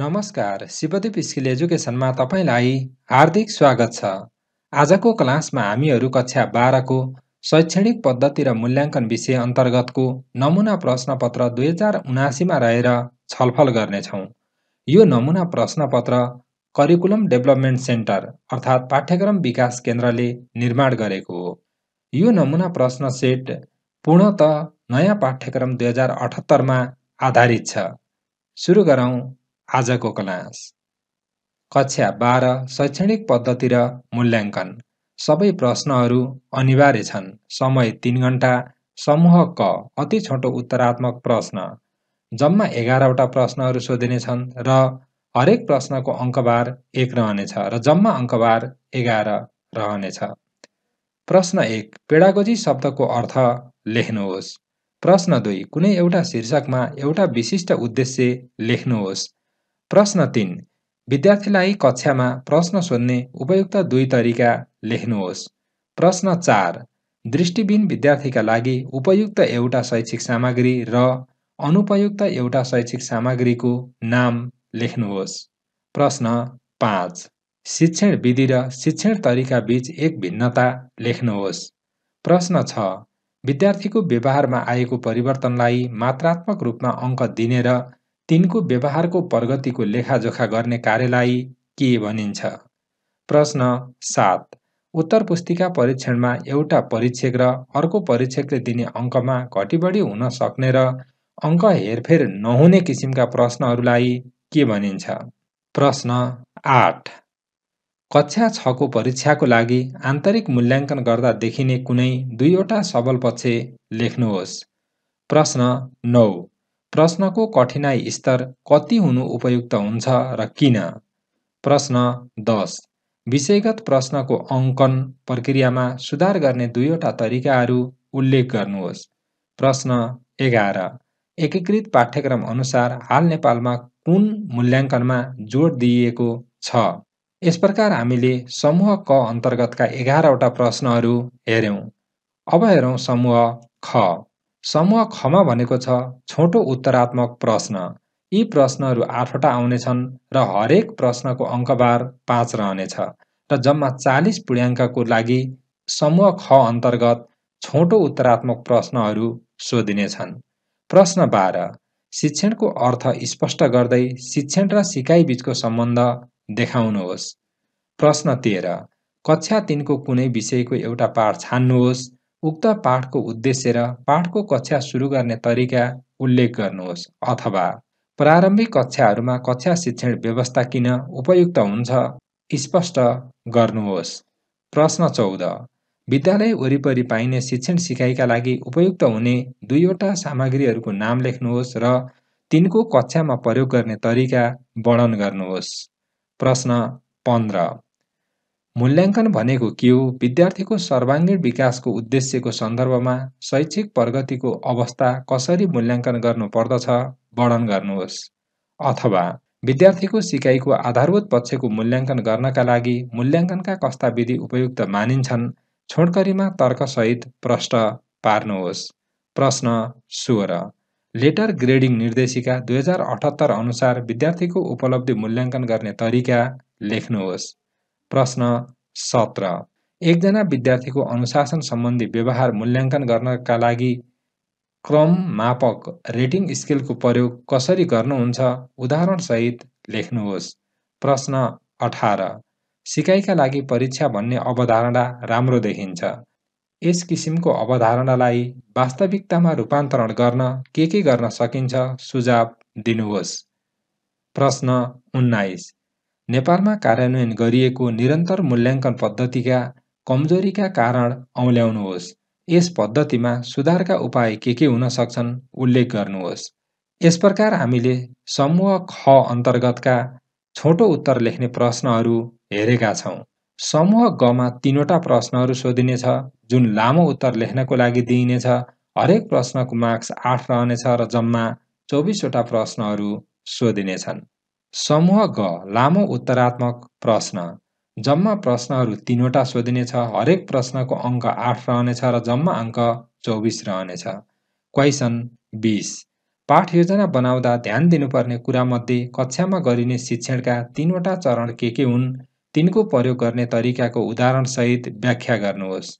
नमस्कार शिवदीप स्किल एजुकेसनमा तपाईँलाई हार्दिक स्वागत छ आजको क्लासमा हामीहरू कक्षा बाह्रको शैक्षणिक पद्धति र मूल्याङ्कन विषय अन्तर्गतको नमुना प्रश्नपत्र दुई हजार उनासीमा रहेर छलफल गर्नेछौँ यो नमुना प्रश्नपत्र करिकुलम डेभलपमेन्ट सेन्टर अर्थात् पाठ्यक्रम विकास केन्द्रले निर्माण गरेको हो यो नमुना प्रश्न सेट पूर्णत नयाँ पाठ्यक्रम दुई हजार अठहत्तरमा आधारित छ सुरु गरौँ आजको क्लास कक्षा बाह्र शैक्षणिक पद्धति र मूल्याङ्कन सबै प्रश्नहरू अनिवार्य छन् समय तिन घन्टा समूह क अति छोटो उत्तरात्मक प्रश्न जम्मा एघारवटा प्रश्नहरू सोधिने छन् र हरेक प्रश्नको अङ्कबार एक रहनेछ र जम्मा अङ्कबार एघार रहनेछ प्रश्न एक पेडागोजी शब्दको अर्थ लेख्नुहोस् प्रश्न दुई कुनै एउटा शीर्षकमा एउटा विशिष्ट उद्देश्य लेख्नुहोस् प्रश्न तिन विद्यार्थीलाई कक्षामा प्रश्न सोध्ने उपयुक्त दुई तरिका लेख्नुहोस् प्रश्न चार दृष्टिबिन विद्यार्थीका लागि उपयुक्त एउटा शैक्षिक सामग्री र अनुपयुक्त एउटा शैक्षिक सामग्रीको नाम लेख्नुहोस् प्रश्न पाँच शिक्षण विधि र शिक्षण तरिका बीच एक भिन्नता लेख्नुहोस् प्रश्न छ विद्यार्थीको व्यवहारमा आएको परिवर्तनलाई मात्रात्मक रूपमा अङ्क दिने र तिनको व्यवहारको प्रगतिको लेखाजोखा गर्ने कार्यलाई के भनिन्छ प्रश्न सात उत्तर पुस्तिका परीक्षणमा एउटा परीक्षक र अर्को परीक्षकले दिने अङ्कमा घटिबढी हुन सक्ने र अङ्क हेरफेर नहुने किसिमका प्रश्नहरूलाई के भनिन्छ प्रश्न आठ कक्षा छको परीक्षाको लागि आन्तरिक मूल्याङ्कन गर्दा देखिने कुनै दुईवटा सबल पक्ष लेख्नुहोस् प्रश्न नौ प्रश्नको कठिनाइ स्तर कति हुनु उपयुक्त हुन्छ र किन प्रश्न दस विषयगत प्रश्नको अङ्कन प्रक्रियामा सुधार गर्ने दुईवटा तरिकाहरू उल्लेख गर्नुहोस् प्रश्न एघार एकीकृत पाठ्यक्रम अनुसार हाल नेपालमा कुन मूल्याङ्कनमा जोड दिइएको छ यस प्रकार हामीले समूह क अन्तर्गतका एघारवटा प्रश्नहरू हेऱ्यौँ अब हेरौँ समूह ख समूह खमा भनेको छ छोटो उत्तरात्मक प्रश्न यी प्रश्नहरू आठवटा आउनेछन् र हरेक प्रश्नको अङ्कबार पाँच रहनेछ र जम्मा चालिस पूर्याङ्कको लागि समूह ख अन्तर्गत छोटो उत्तरात्मक प्रश्नहरू सोधिनेछन् प्रश्न बाह्र शिक्षणको अर्थ स्पष्ट गर्दै शिक्षण र सिकाइ सम्बन्ध देखाउनुहोस् प्रश्न तेह्र कक्षा तिनको कुनै विषयको एउटा पाठ छान्नुहोस् उक्त पाठको उद्देश्य र पाठको कक्षा सुरु गर्ने तरिका उल्लेख गर्नुहोस् अथवा प्रारम्भिक कक्षाहरूमा कक्षा शिक्षण व्यवस्था किन उपयुक्त हुन्छ स्पष्ट गर्नुहोस् प्रश्न चौध विद्यालय वरिपरि पाइने शिक्षण सिकाइका लागि उपयुक्त हुने दुईवटा सामग्रीहरूको नाम लेख्नुहोस् र तिनको कक्षामा प्रयोग गर्ने तरिका वर्णन गर्नुहोस् प्रश्न पन्ध्र मूल्याङ्कन भनेको के हो विद्यार्थीको सर्वाङ्गीण विकासको उद्देश्यको सन्दर्भमा शैक्षिक प्रगतिको अवस्था कसरी मूल्याङ्कन गर्नुपर्दछ वर्णन गर्नुहोस् अथवा विद्यार्थीको सिकाइको आधारभूत पक्षको मूल्याङ्कन गर्नका लागि मूल्याङ्कनका कस्ता विधि उपयुक्त मानिन्छन् छोडकरीमा तर्कसहित प्रश्न पार्नुहोस् प्रश्न सोह्र लेटर ग्रेडिङ निर्देशिका दुई हजार अठहत्तर अनुसार विद्यार्थीको उपलब्धि मूल्याङ्कन गर्ने तरिका लेख्नुहोस् प्रश्न सत्र एकजना विद्यार्थीको अनुशासन सम्बन्धी व्यवहार मूल्याङ्कन गर्नका लागि क्रम मापक रेटिङ स्केलको प्रयोग कसरी गर्नुहुन्छ उदाहरणसहित लेख्नुहोस् प्रश्न अठार सिकाइका लागि परीक्षा भन्ने अवधारणा राम्रो देखिन्छ यस किसिमको अवधारणालाई वास्तविकतामा रूपान्तरण गर्न के के गर्न सकिन्छ सुझाव दिनुहोस् प्रश्न उन्नाइस नेपालमा कार्यान्वयन गरिएको निरन्तर मूल्याङ्कन पद्धतिका कमजोरीका कारण औल्याउनुहोस् यस पद्धतिमा सुधारका उपाय के के हुन सक्छन् उल्लेख गर्नुहोस् यस प्रकार हामीले समूह ख अन्तर्गतका छोटो उत्तर लेख्ने प्रश्नहरू हेरेका छौँ समूह गमा तिनवटा प्रश्नहरू सोधिनेछ जुन लामो उत्तर लेख्नको लागि दिइनेछ हरेक प्रश्नको मार्क्स आठ रहनेछ र जम्मा चौबिसवटा प्रश्नहरू सोधिनेछन् समूह ग लामो उत्तरात्मक प्रश्न जम्मा प्रश्नहरू तिनवटा सोधिनेछ हरेक प्रश्नको अङ्क आठ रहनेछ र जम्मा अङ्क चौबिस रहनेछ क्वेसन बिस पाठ योजना बनाउँदा ध्यान दिनुपर्ने कुरामध्ये कक्षामा गरिने शिक्षणका तिनवटा चरण के के हुन् तिनको प्रयोग गर्ने तरिकाको उदाहरणसहित व्याख्या गर्नुहोस्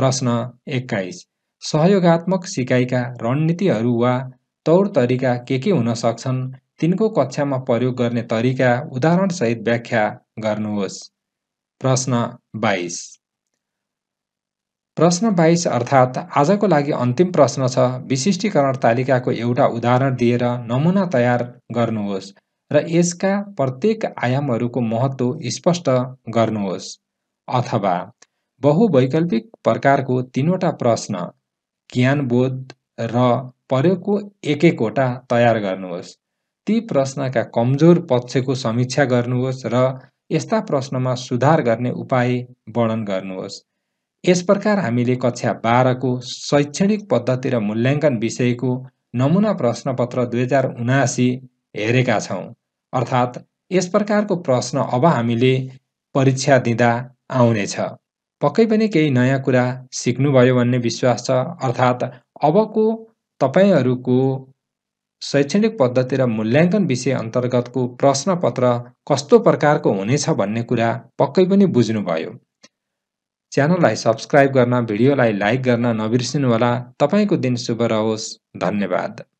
प्रश्न एक्काइस सहयोगात्मक सिकाइका रणनीतिहरू वा तौर तरिका के के हुन सक्छन् तिनको कक्षामा प्रयोग गर्ने तरिका उदाहरणसहित व्याख्या गर्नुहोस् प्रश्न बाइस प्रश्न बाइस अर्थात् आजको लागि अन्तिम प्रश्न छ विशिष्टीकरण तालिकाको एउटा उदाहरण दिएर नमुना तयार गर्नुहोस् र यसका प्रत्येक आयामहरूको महत्त्व स्पष्ट गर्नुहोस् अथवा बहुवैकल्पिक प्रकारको तिनवटा प्रश्न ज्ञानबोध र प्रयोगको एक एकवटा तयार गर्नुहोस् ती प्रश्नका कमजोर पक्षको समीक्षा गर्नुहोस् र यस्ता प्रश्नमा सुधार गर्ने उपाय वर्णन गर्नुहोस् यस प्रकार हामीले कक्षा बाह्रको शैक्षणिक पद्धति र मूल्याङ्कन विषयको नमुना प्रश्नपत्र दुई हजार उनासी हेरेका छौँ अर्थात् यस प्रकारको प्रश्न अब हामीले परीक्षा दिँदा आउनेछ पक्कै पनि केही नयाँ कुरा सिक्नुभयो भन्ने विश्वास छ अर्थात् अबको तपाईँहरूको शैक्षणिक पद्धति र मूल्याङ्कन विषय अन्तर्गतको प्रश्नपत्र कस्तो प्रकारको हुनेछ भन्ने कुरा पक्कै पनि बुझ्नुभयो च्यानललाई सब्सक्राइब गर्न भिडियोलाई लाइक गर्न नबिर्सिनुहोला तपाईँको दिन शुभ रहोस् धन्यवाद